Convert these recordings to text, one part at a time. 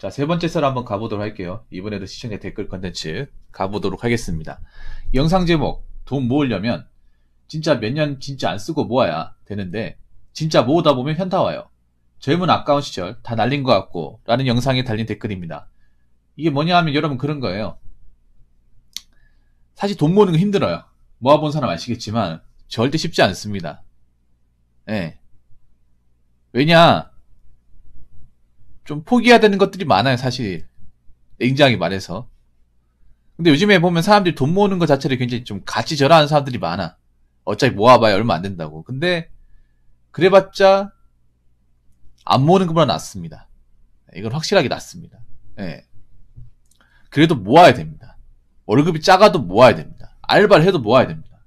자, 세 번째 썰 한번 가보도록 할게요. 이번에도 시청자 댓글 컨텐츠 가보도록 하겠습니다. 영상 제목, 돈 모으려면 진짜 몇 년 진짜 안 쓰고 모아야 되는데 진짜 모으다 보면 현타 와요. 젊은 아까운 시절 다 날린 것 같고 라는 영상에 달린 댓글입니다. 이게 뭐냐 하면 여러분 그런 거예요. 사실 돈 모으는 거 힘들어요. 모아본 사람 아시겠지만 절대 쉽지 않습니다. 예. 네. 왜냐 좀 포기해야 되는 것들이 많아요, 사실. 굉장히 말해서. 근데 요즘에 보면 사람들이 돈 모으는 것 자체를 굉장히 좀 가치 절하는 사람들이 많아. 어차피 모아봐야 얼마 안 된다고. 근데 그래봤자 안 모으는 것보다 낫습니다. 이건 확실하게 낫습니다. 예. 그래도 모아야 됩니다. 월급이 작아도 모아야 됩니다. 알바를 해도 모아야 됩니다.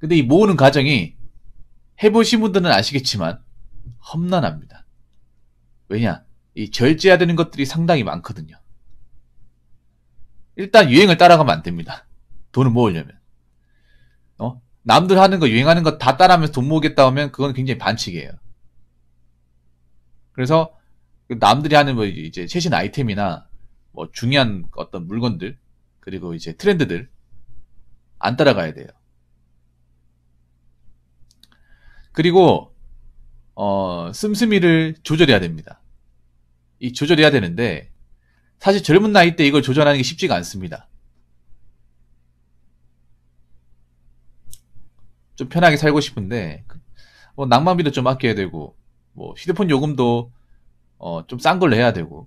근데 이 모으는 과정이 해보신 분들은 아시겠지만 험난합니다. 왜냐? 이 절제해야 되는 것들이 상당히 많거든요. 일단 유행을 따라가면 안 됩니다. 돈을 모으려면. 어? 남들 하는 거, 유행하는 거 다 따라하면서 돈 모으겠다 하면 그건 굉장히 반칙이에요. 그래서 그 남들이 하는 뭐 이제 최신 아이템이나 뭐 중요한 어떤 물건들 그리고 이제 트렌드들 안 따라가야 돼요. 그리고 어, 씀씀이를 조절해야 됩니다. 이 조절해야 되는데 사실 젊은 나이 때 이걸 조절하는 게 쉽지가 않습니다. 좀 편하게 살고 싶은데 뭐 낭만비도 좀 아껴야 되고 뭐 휴대폰 요금도 어, 좀 싼 걸로 해야 되고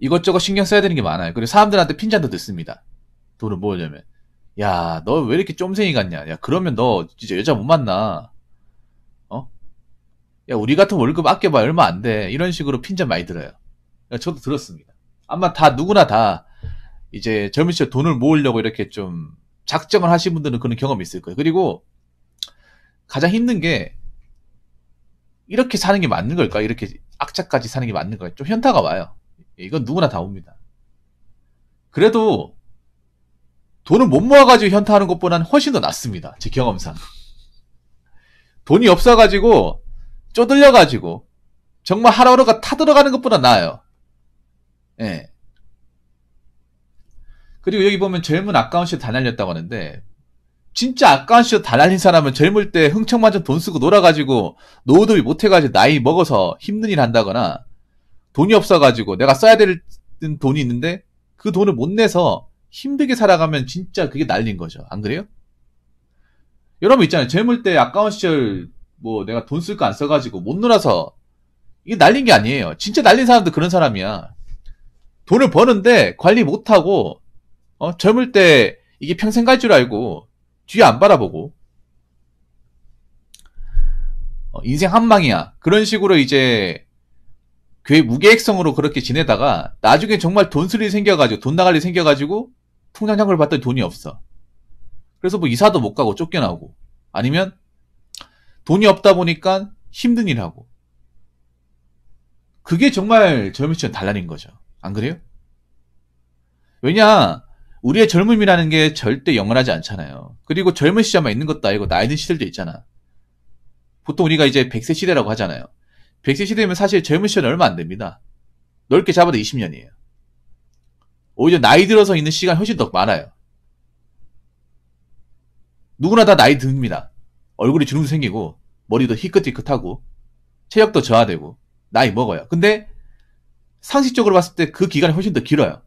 이것저것 신경 써야 되는 게 많아요. 그리고 사람들한테 핀잔도 듣습니다. 돈을 모으려면. 야, 너 왜 이렇게 쫌생이 같냐? 야, 그러면 너 진짜 여자 못 만나. 어? 야, 우리 같은 월급 아껴봐. 얼마 안 돼. 이런 식으로 핀잔 많이 들어요. 저도 들었습니다. 아마 다, 누구나 다, 이제 젊은 시절 돈을 모으려고 이렇게 좀 작정을 하신 분들은 그런 경험이 있을 거예요. 그리고 가장 힘든 게, 이렇게 사는 게 맞는 걸까? 이렇게 악착까지 사는 게 맞는 걸까? 좀 현타가 와요. 예, 이건 누구나 다 옵니다. 그래도 돈을 못 모아가지고 현타하는 것보다는 훨씬 더 낫습니다. 제 경험상. 돈이 없어가지고 쪼들려가지고 정말 하루하루가 타들어가는 것보다 나아요. 예. 그리고 여기 보면 젊은 아까운 씨다 날렸다고 하는데 진짜 아까운 씨다 날린 사람은 젊을 때 흥청만청 돈 쓰고 놀아가지고 노후도비 못해가지고 나이 먹어서 힘든 일 한다거나 돈이 없어가지고 내가 써야 될 돈이 있는데 그 돈을 못 내서 힘들게 살아가면 진짜 그게 날린 거죠. 안 그래요? 여러분 있잖아요. 젊을 때 아까운 시절 뭐 내가 돈 쓸 거 안 써가지고 못 놀아서 이게 날린 게 아니에요. 진짜 날린 사람도 그런 사람이야. 돈을 버는데 관리 못하고 어, 젊을 때 이게 평생 갈 줄 알고 뒤에 안 바라보고 어, 인생 한방이야. 그런 식으로 이제 교회 무계획성으로 그렇게 지내다가 나중에 정말 돈쓸이 생겨가지고 돈 나갈 일이 생겨가지고 통장 잔고를 봤더니 돈이 없어. 그래서 뭐 이사도 못 가고 쫓겨나고 아니면 돈이 없다 보니까 힘든 일 하고 그게 정말 젊은 시절 달라진 거죠. 안 그래요? 왜냐 우리의 젊음이라는 게 절대 영원하지 않잖아요. 그리고 젊은 시절만 있는 것도 아니고 나이 든 시절도 있잖아. 보통 우리가 이제 100세 시대라고 하잖아요. 1 0 0세 시대면 사실 젊무 시간이 얼마 안 됩니다. 넓게 잡아도 20년이에요. 오히려 나이 들어서 있는 시간 훨씬 더 많아요. 누구나 다 나이 듭니다. 얼굴이 주름 생기고 머리도 희끗희끗하고 체력도 저하되고 나이 먹어요. 근데 상식적으로 봤을 때 그 기간이 훨씬 더 길어요.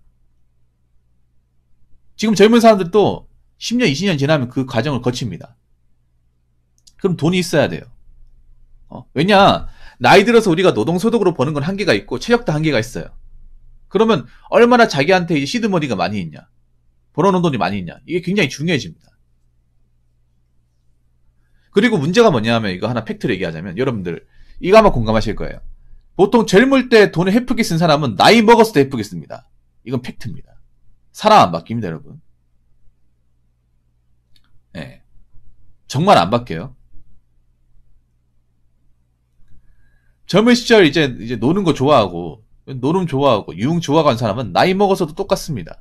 지금 젊은 사람들도 10년, 20년 지나면 그 과정을 거칩니다. 그럼 돈이 있어야 돼요. 어? 왜냐, 나이 들어서 우리가 노동소득으로 버는 건 한계가 있고 체력도 한계가 있어요. 그러면 얼마나 자기한테 이 시드머니가 많이 있냐. 벌어놓은 돈이 많이 있냐. 이게 굉장히 중요해집니다. 그리고 문제가 뭐냐면 하 이거 하나 팩트를 얘기하자면 여러분들 이거 아마 공감하실 거예요. 보통 젊을 때 돈을 헤프게 쓴 사람은 나이 먹었을 때 헤프게 씁니다. 이건 팩트입니다. 사람 안 바뀝니다, 여러분. 예. 네. 정말 안 바뀌어요. 젊은 시절 이제 이제 노는 거 좋아하고 노름 좋아하고 유흥 좋아하는 사람은 나이 먹어서도 똑같습니다.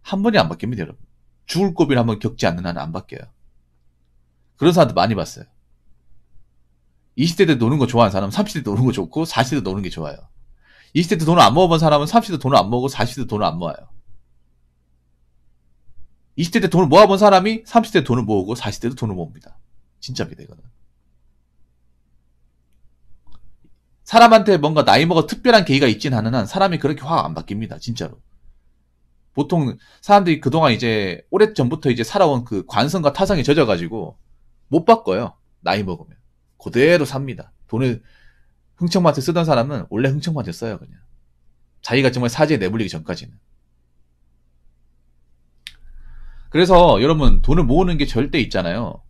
한 번이 안 바뀝니다, 여러분. 죽을 고비를 한 번 겪지 않는 한 안 바뀌어요. 그런 사람도 많이 봤어요. 20대 때 노는 거 좋아하는 사람은 30대 때 노는 거 좋고 40대 때 노는 게 좋아요. 20대 때 돈을 안 먹어본 사람은 30대 때 돈을 안 먹고 40대 때 돈을 안 모아요. 20대 때 돈을 모아본 사람이 30대 때 돈을 모으고 40대 때 돈을 모읍니다. 진짜입니다, 이거는. 사람한테 뭔가 나이 먹어 특별한 계기가 있진 않은 한 사람이 그렇게 확 안 바뀝니다. 진짜로. 보통 사람들이 그동안 이제 오래전부터 이제 살아온 그 관성과 타성이 젖어가지고 못 바꿔요. 나이 먹으면. 그대로 삽니다. 돈을 흥청마트 쓰던 사람은 원래 흥청마트 써요. 그냥. 자기가 정말 사지에 내몰리기 전까지는. 그래서 여러분 돈을 모으는 게 절대 있잖아요.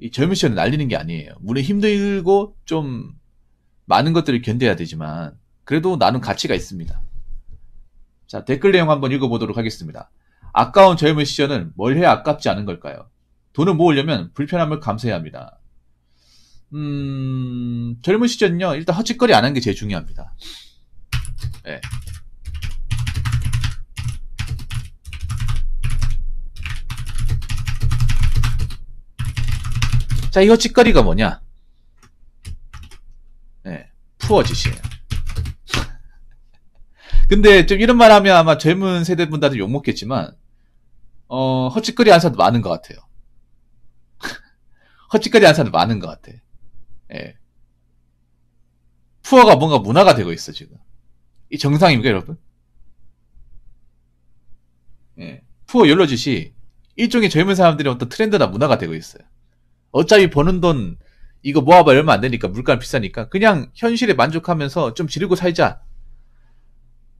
이 젊은 시절에 날리는 게 아니에요. 물론 힘들고 좀 많은 것들을 견뎌야 되지만 그래도 나는 가치가 있습니다. 자 댓글 내용 한번 읽어보도록 하겠습니다. 아까운 젊은 시절은 뭘 해야 아깝지 않은 걸까요? 돈을 모으려면 불편함을 감수해야 합니다. 음, 젊은 시절은요, 일단 허짓거리 안 한 게 제일 중요합니다. 네. 자, 이 허짓거리가 뭐냐? 푸어 짓이에요. 근데 좀 이런 말 하면 아마 젊은 세대분들한테 욕먹겠지만, 어, 헛짓거리 안사도 많은 것 같아요. 헛짓거리 안사도 많은 것 같아. 예. 푸어가 뭔가 문화가 되고 있어, 지금. 이 정상입니까, 여러분? 예. 푸어 연로짓이 일종의 젊은 사람들의 어떤 트렌드나 문화가 되고 있어요. 어차피 버는 돈 이거 모아봐 얼마 안 되니까 물가는 비싸니까 그냥 현실에 만족하면서 좀 지르고 살자.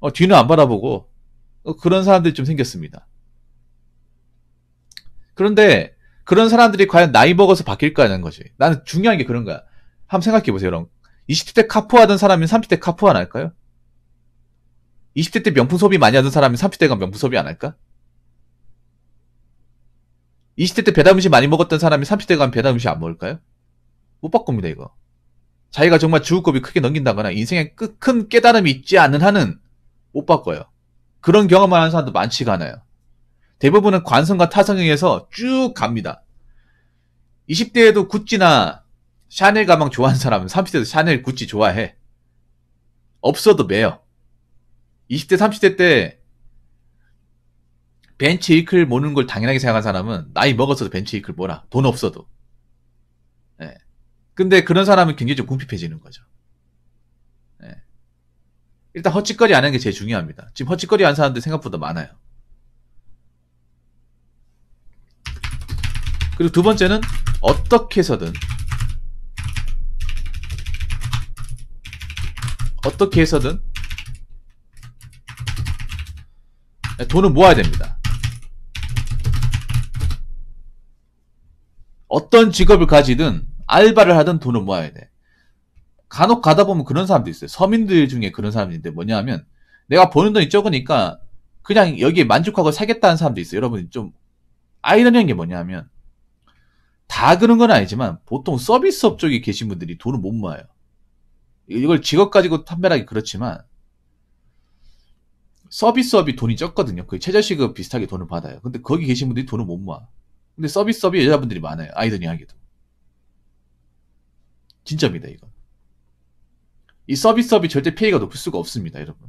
어, 뒤는 안 바라보고 어, 그런 사람들이 좀 생겼습니다. 그런데 그런 사람들이 과연 나이 먹어서 바뀔까라는 거지. 나는 중요한 게 그런 거야. 한번 생각해 보세요, 여러분. 20대 때 카푸하던 사람이 30대 카푸 안 할까요? 20대 때 명품 소비 많이 하던 사람이 30대가 명품 소비 안 할까? 20대 때 배달 음식 많이 먹었던 사람이 30대 가면 배달 음식 안 먹을까요? 못 바꿉니다, 이거. 자기가 정말 주급이 크게 넘긴다거나 인생에 큰 깨달음이 있지 않은 한은 못 바꿔요. 그런 경험을 하는 사람도 많지가 않아요. 대부분은 관성과 타성에 의해서 쭉 갑니다. 20대에도 구찌나 샤넬 가방 좋아하는 사람은 30대도 샤넬 구찌 좋아해. 없어도 매요. 20대, 30대 때 벤치 이클 모는 걸 당연하게 생각한 사람은 나이 먹었어도 벤치 이클 모라. 돈 없어도. 네. 근데 그런 사람은 굉장히 좀 궁핍해지는 거죠. 네. 일단 헛짓거리 안 하는 게 제일 중요합니다. 지금 헛짓거리 안사는데 생각보다 많아요. 그리고 두 번째는 어떻게 해서든 어떻게 해서든 돈을 모아야 됩니다. 어떤 직업을 가지든 알바를 하든 돈을 모아야 돼. 간혹 가다 보면 그런 사람도 있어요. 서민들 중에 그런 사람인데 뭐냐면 하 내가 버는 돈이 적으니까 그냥 여기에 만족하고 살겠다는 사람도 있어요. 여러분 좀 아이러니한 게 뭐냐면 하다 그런 건 아니지만 보통 서비스업 쪽에 계신 분들이 돈을 못 모아요. 이걸 직업 가지고 판별하기 그렇지만 서비스업이 돈이 적거든요. 그의 최저시급 비슷하게 돈을 받아요. 근데 거기 계신 분들이 돈을 못 모아. 근데 서비스업이 여자분들이 많아요. 아이러니하게도. 진짜입니다, 이거이 서비스업이 절대 피해가 높을 수가 없습니다, 여러분.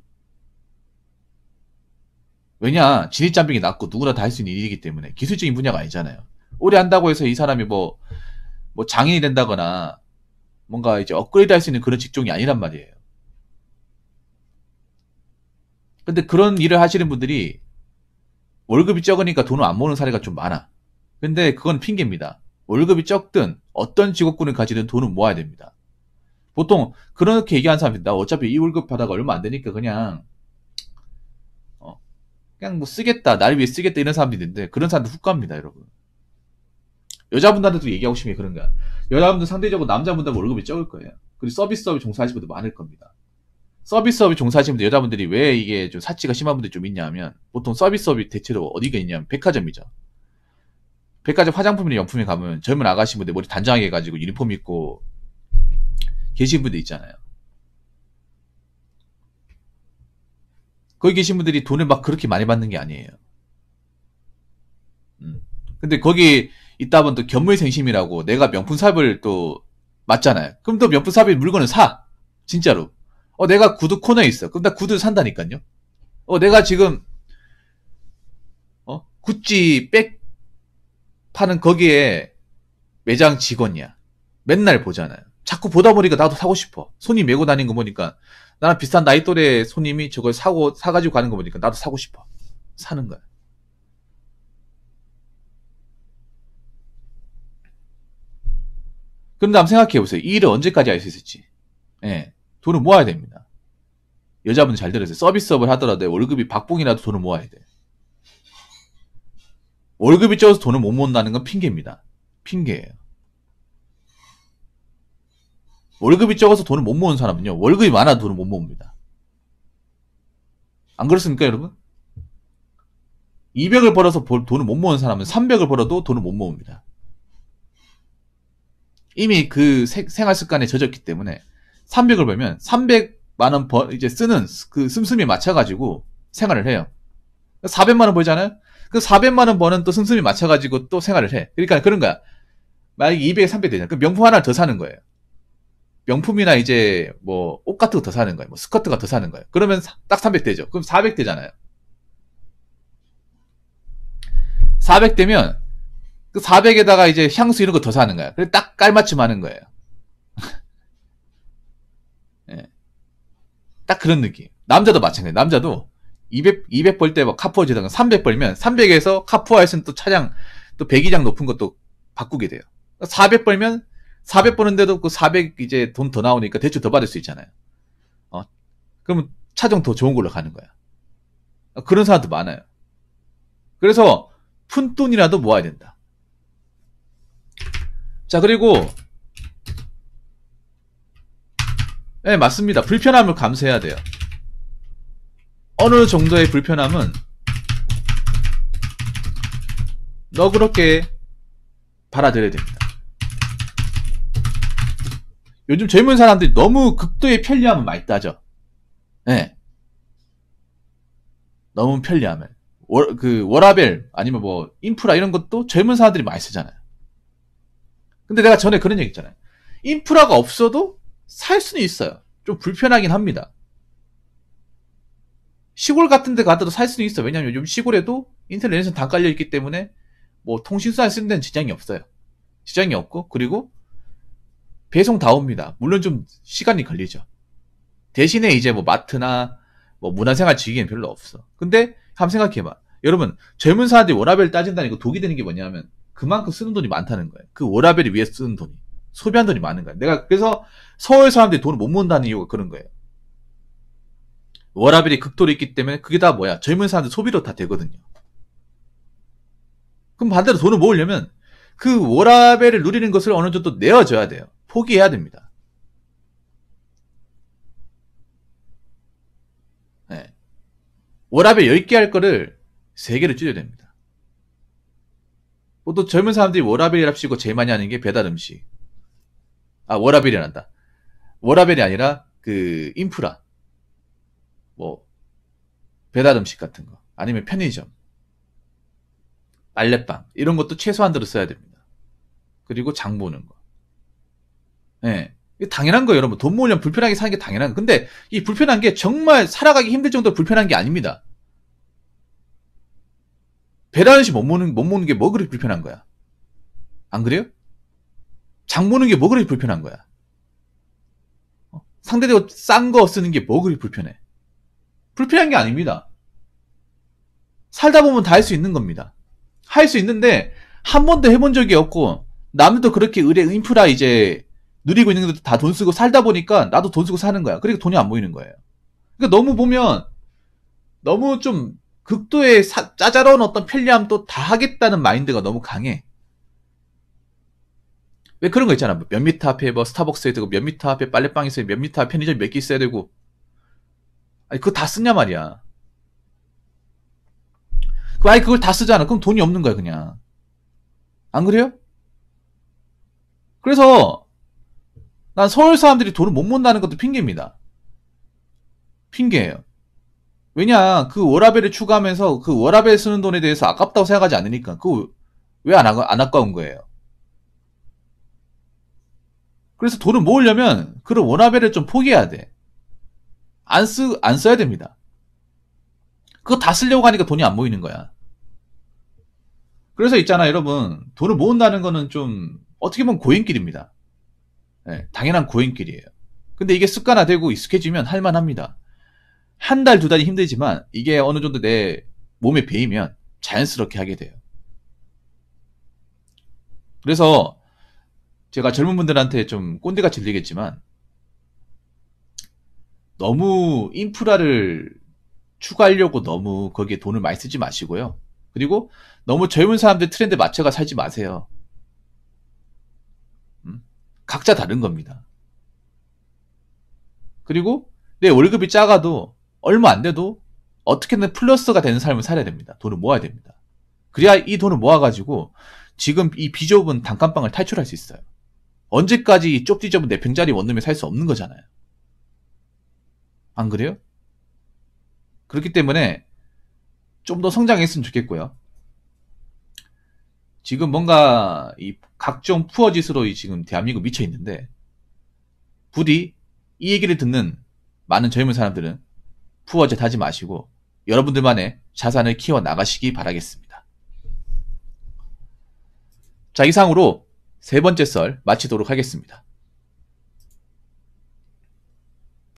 왜냐, 진입장벽이 낮고 누구나 다 할 수 있는 일이기 때문에 기술적인 분야가 아니잖아요. 오래 한다고 해서 이 사람이 뭐, 뭐 장인이 된다거나 뭔가 이제 업그레이드 할 수 있는 그런 직종이 아니란 말이에요. 근데 그런 일을 하시는 분들이 월급이 적으니까 돈을 안모는 사례가 좀 많아. 근데 그건 핑계입니다. 월급이 적든 어떤 직업군을 가지든 돈은 모아야 됩니다. 보통 그렇게 얘기하는 사람들 나 어차피 이 월급 받아가 얼마 안 되니까 그냥 어, 그냥 뭐 쓰겠다 나를 위해 쓰겠다 이런 사람들이 있는데 그런 사람들 훅 갑니다 여러분 여자분들한테도 얘기하고 싶은 게 그런 거야 여자분들 상대적으로 남자분들 월급이 적을 거예요 그리고 서비스업에 종사하시는 분들 많을 겁니다 서비스업에 종사하시는 분들 여자분들이 왜 이게 좀 사치가 심한 분들이 좀 있냐 하면 보통 서비스업이 대체로 어디가 있냐면 백화점이죠 백화점 화장품이나 용품에 가면 젊은 아가씨분들 머리 단정하게 해가지고 유니폼 입고 계신 분들 있잖아요. 거기 계신 분들이 돈을 막 그렇게 많이 받는 게 아니에요. 음. 근데 거기 있다 보면 또 견물생심이라고 내가 명품 삽을 또 맞잖아요. 그럼 또 명품 삽이 물건을 사. 진짜로. 어, 내가 구두 코너에 있어. 그럼 나 구두를 산다니까요. 어, 내가 지금, 어, 구찌 백, 파는 거기에 매장 직원이야. 맨날 보잖아요. 자꾸 보다 보니까 나도 사고 싶어. 손님 메고 다니는 거 보니까 나랑 비슷한 나이 또래 손님이 저걸 사고 사가지고 가는 거 보니까 나도 사고 싶어. 사는 거야. 그런데 한번 생각해 보세요. 이 일을 언제까지 할 수 있을지. 예. 돈을 모아야 됩니다. 여자분 잘 들으세요. 서비스업을 하더라도 월급이 박봉이라도 돈을 모아야 돼. 월급이 적어서 돈을 못 모은다는 건 핑계입니다. 핑계예요. 월급이 적어서 돈을 못 모은 사람은요. 월급이 많아 돈을 못 모읍니다. 안 그렇습니까, 여러분? 200을 벌어서 돈을 못 모은 사람은 300을 벌어도 돈을 못 모읍니다. 이미 그 생활 습관에 젖었기 때문에 300을 벌면 300만 원 벌, 이제 쓰는 그 씀씀이 맞춰가지고 생활을 해요. 400만 원 벌잖아요? 그 400만 원 버는 또 승수미 맞춰가지고 또 생활을 해. 그러니까 그런 거야. 만약에 200, 300 되잖아. 그 명품 하나 를더 사는 거예요. 명품이나 이제 뭐 옷 같은 거 더 사는 거예요. 뭐 스커트가 더 사는 거예요. 그러면 딱 300 되죠. 그럼 400 되잖아요. 400 되면 그 400에다가 이제 향수 이런 거 더 사는 거야. 그래서 딱 깔맞춤 하는 거예요. 예. 딱 그런 느낌. 남자도 마찬가지. 남자도 200, 200 벌 때 뭐 카푸어 지다가 300 벌면 300에서 카푸어에서는 또 차량 또배기0 높은 것도 바꾸게 돼요. 400 그러니까 벌면 400벌는데도그 400 이제 돈 더 나오니까 대출 더 받을 수 있잖아요. 어, 그러면 차종 더 좋은 걸로 가는 거야. 어, 그런 사람도 많아요. 그래서 푼 돈이라도 모아야 된다. 자, 그리고 네, 맞습니다. 불편함을 감수해야 돼요. 어느 정도의 불편함은 너그럽게 받아들여야 됩니다. 요즘 젊은 사람들이 너무 극도의 편리함을 많이 따져. 예. 네. 너무 편리함을. 월, 그, 워라벨, 아니면 뭐, 인프라 이런 것도 젊은 사람들이 많이 쓰잖아요. 근데 내가 전에 그런 얘기 했잖아요. 인프라가 없어도 살 수는 있어요. 좀 불편하긴 합니다. 시골 같은 데 가더라도 살 수는 있어. 왜냐면 요즘 시골에도 인터넷 레인선 다 깔려있기 때문에 뭐 통신수단 쓰는 데는 지장이 없어요. 지장이 없고, 그리고 배송 다 옵니다. 물론 좀 시간이 걸리죠. 대신에 이제 뭐 마트나 뭐 문화생활 즐기기엔 별로 없어. 근데 한번 생각해봐. 여러분, 젊은 사람들이 워라벨 따진다는 게 독이 되는 게 뭐냐면 그만큼 쓰는 돈이 많다는 거예요. 그 워라벨을 위해 쓰는 돈이. 소비한 돈이 많은 거예요. 내가 그래서 서울 사람들이 돈을 못 모은다는 이유가 그런 거예요. 워라벨이 극도로 있기 때문에 그게 다 뭐야? 젊은 사람들 소비로 다 되거든요. 그럼 반대로 돈을 모으려면 그 워라벨을 누리는 것을 어느 정도 내어줘야 돼요. 포기해야 됩니다. 네. 워라벨 10개 할 거를 3개로 줄여야 됩니다. 뭐 또 젊은 사람들이 워라벨이랍시고 제일 많이 하는 게 배달 음식. 아, 워라벨이란다. 워라벨이 아니라 그 인프라. 뭐 배달 음식 같은 거 아니면 편의점 빨래방 이런 것도 최소한대로 써야 됩니다. 그리고 장 보는 거. 예. 네. 당연한 거예요, 여러분. 돈 모으려면 불편하게 사는 게 당연한 거. 근데 이 불편한 게 정말 살아가기 힘들 정도로 불편한 게 아닙니다. 배달 음식 못 먹는, 못 먹는 게 뭐 그렇게 불편한 거야? 안 그래요? 장 보는 게 뭐 그렇게 불편한 거야? 어? 상대적으로 싼 거 쓰는 게 뭐 그리 불편해? 불필요한 게 아닙니다. 살다 보면 다 할 수 있는 겁니다. 할 수 있는데 한 번도 해본 적이 없고 남들도 그렇게 의뢰 인프라 이제 누리고 있는 것도 다 돈 쓰고 살다 보니까 나도 돈 쓰고 사는 거야. 그러니까 돈이 안 보이는 거예요. 그러니까 너무 보면 너무 좀 극도의 사, 짜잘한 어떤 편리함 도다 하겠다는 마인드가 너무 강해. 왜 그런 거 있잖아. 뭐 몇 미터 앞에 뭐 스타벅스에 두고 몇 미터 앞에 빨래방에서 몇 미터 앞에 편의점 몇 개 있어야 되고 아니 그거 다 쓰냐 말이야. 그 아니 그걸 다 쓰잖아. 그럼 돈이 없는 거야 그냥. 안 그래요? 그래서 난 서울 사람들이 돈을 못 번다는 것도 핑계입니다. 핑계예요. 왜냐 그 워라벨을 추가하면서 그 워라벨 쓰는 돈에 대해서 아깝다고 생각하지 않으니까 그 왜안 안 아까운 거예요. 그래서 돈을 모으려면 그런 워라벨을 좀 포기해야 돼. 안 쓰, 안 써야 됩니다. 그거 다 쓰려고 하니까 돈이 안 모이는 거야. 그래서 있잖아, 여러분. 돈을 모은다는 거는 좀, 어떻게 보면 고인길입니다. 네, 당연한 고인길이에요. 근데 이게 습관화되고 익숙해지면 할만합니다. 한 달, 두 달이 힘들지만, 이게 어느 정도 내 몸에 배이면 자연스럽게 하게 돼요. 그래서, 제가 젊은 분들한테 좀 꼰대가 질리겠지만, 너무 인프라를 추가하려고 너무 거기에 돈을 많이 쓰지 마시고요. 그리고 너무 젊은 사람들 트렌드 맞춰가 살지 마세요. 음? 각자 다른 겁니다. 그리고 내 월급이 작아도 얼마 안 돼도 어떻게든 플러스가 되는 삶을 살아야 됩니다. 돈을 모아야 됩니다. 그래야 이 돈을 모아가지고 지금 이 비좁은 단칸방을 탈출할 수 있어요. 언제까지 이 좁디좁은 내 병자리 원룸에 살 수 없는 거잖아요. 안 그래요? 그렇기 때문에 좀 더 성장했으면 좋겠고요. 지금 뭔가 이 각종 푸어짓으로 지금 대한민국 미쳐 있는데 부디 이 얘기를 듣는 많은 젊은 사람들은 푸어짓 하지 마시고 여러분들만의 자산을 키워 나가시기 바라겠습니다. 자 이상으로 세 번째 썰 마치도록 하겠습니다.